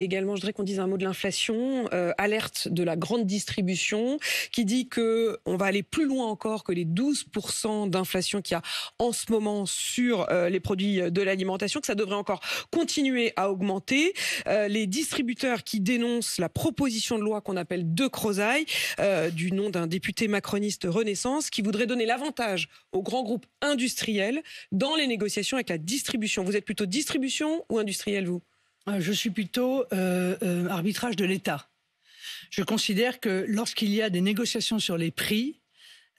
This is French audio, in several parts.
Également, je voudrais qu'on dise un mot de l'inflation, euh, alerte de la grande distribution qui dit qu'on va aller plus loin encore que les 12% d'inflation qu'il y a en ce moment sur euh, les produits de l'alimentation, que ça devrait encore continuer à augmenter. Euh, les distributeurs qui dénoncent la proposition de loi qu'on appelle de Crozaille, du nom d'un député macroniste Renaissance, qui voudrait donner l'avantage aux grands groupes industriels dans les négociations avec la distribution. Vous êtes plutôt distribution ou industriel, vous euh, je suis plutôt euh, euh, arbitrage de l'État. Je considère que lorsqu'il y a des négociations sur les prix,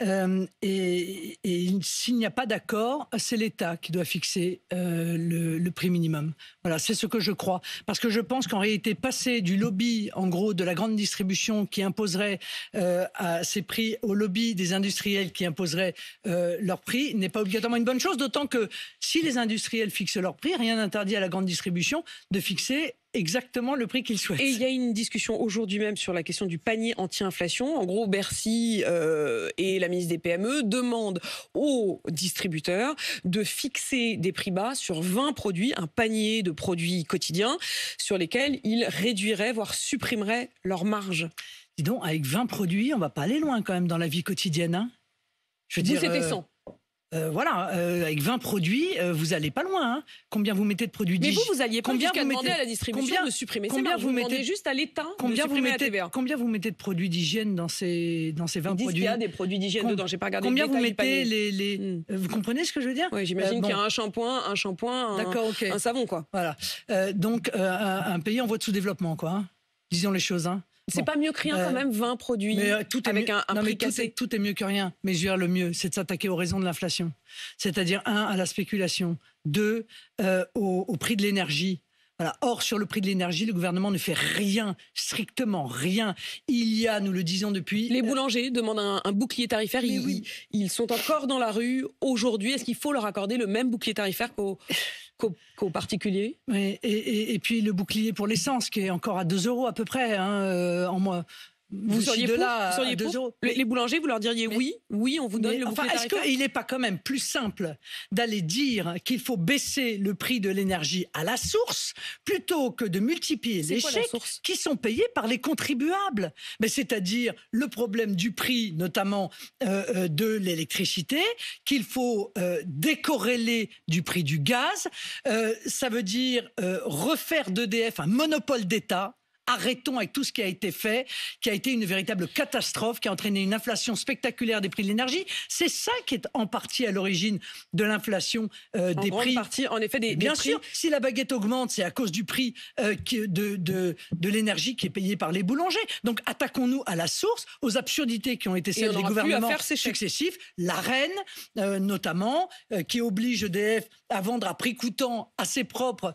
euh, et, s'il n'y a pas d'accord, c'est l'État qui doit fixer euh, le, prix minimum. Voilà, c'est ce que je crois. Parce que je pense qu'en réalité, passer du lobby, en gros, de la grande distribution qui imposerait euh, à ces prix au lobby des industriels qui imposeraient leur prix n'est pas obligatoirement une bonne chose, d'autant que si les industriels fixent leur prix, rien n'interdit à la grande distribution de fixer exactement le prix qu'ils souhaitent. Et il y a une discussion aujourd'hui même sur la question du panier anti-inflation. En gros, Bercy euh, et la ministre des PME demandent aux distributeurs de fixer des prix bas sur 20 produits, un panier de produits quotidiens sur lesquels ils réduiraient, voire supprimeraient leur marge. Dis donc, avec 20 produits, on va pas aller loin quand même dans la vie quotidienne. Hein. je veux c'était euh, voilà, euh, avec 20 produits, euh, vous allez pas loin. Hein. Combien vous mettez de produits Mais vous, vous alliez pas combien vous mettez, à la distribution de supprimer combien vous, mettez juste à l'État combien de vous mettez, Combien vous mettez de produits d'hygiène dans ces dans ces 20 produits Il y a des produits d'hygiène Com dedans. J'ai pas regardé. Combien vous mettez les, Vous comprenez ce que je veux dire Oui, j'imagine qu'il y a un shampoing, un shampoing, un, un, savon quoi. Voilà. donc un, pays en voie de sous-développement quoi. Hein. Disons les choses. Hein. C'est pas mieux que rien quand euh, même, 20 produits euh, tout est avec un, prix tout, est, mieux que rien. Mais je veux le mieux, c'est de s'attaquer aux raisons de l'inflation. C'est-à-dire, un, à la spéculation. Deux, euh, au, prix de l'énergie. Voilà. Or, sur le prix de l'énergie, le gouvernement ne fait rien, strictement rien. Il y a, nous le disons depuis... Les boulangers demandent un, bouclier tarifaire. Ils, oui. ils, sont encore dans la rue aujourd'hui. Est-ce qu'il faut leur accorder le même bouclier tarifaire qu'au qu'aux particulier particuliers. et, puis le bouclier pour l'essence, qui est encore à 2 euros à peu près hein, euh, en mois vous, seriez de pour, là Les, boulangers, vous leur diriez oui, oui, on vous donne le enfin, Est-ce qu'il n'est pas quand même plus simple d'aller dire qu'il faut baisser le prix de l'énergie à la source plutôt que de multiplier les chèques qui sont payés par les contribuables Mais c'est-à-dire le problème du prix, notamment euh, euh, de l'électricité, qu'il faut euh, décorréler du prix du gaz. ça veut dire refaire d'EDF un monopole d'État arrêtons avec tout ce qui a été fait, qui a été une véritable catastrophe, qui a entraîné une inflation spectaculaire des prix de l'énergie. C'est ça qui est en partie à l'origine de l'inflation euh, des prix. Partie, en effet, des, bien sûr. Si la baguette augmente, c'est à cause du prix euh, de, de, de l'énergie qui est payé par les boulangers. Donc attaquons-nous à la source, aux absurdités qui ont été celles des gouvernements successifs. la reine euh, notamment, qui oblige EDF à vendre à prix coûtant à ses propres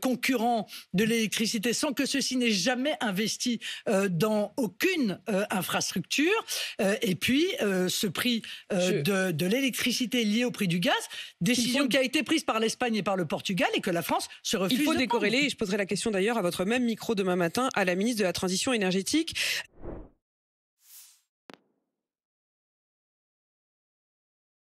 concurrents de l'électricité sans que ceci n'ait jamais jamais investi euh, dans aucune euh, infrastructure. Euh, et puis, ce prix de, l'électricité lié au prix du gaz, décision qui a été prise par l'Espagne et par le Portugal et que la France se refuse. Il faut je poserai la question d'ailleurs à votre même micro demain matin à la ministre de la Transition énergétique.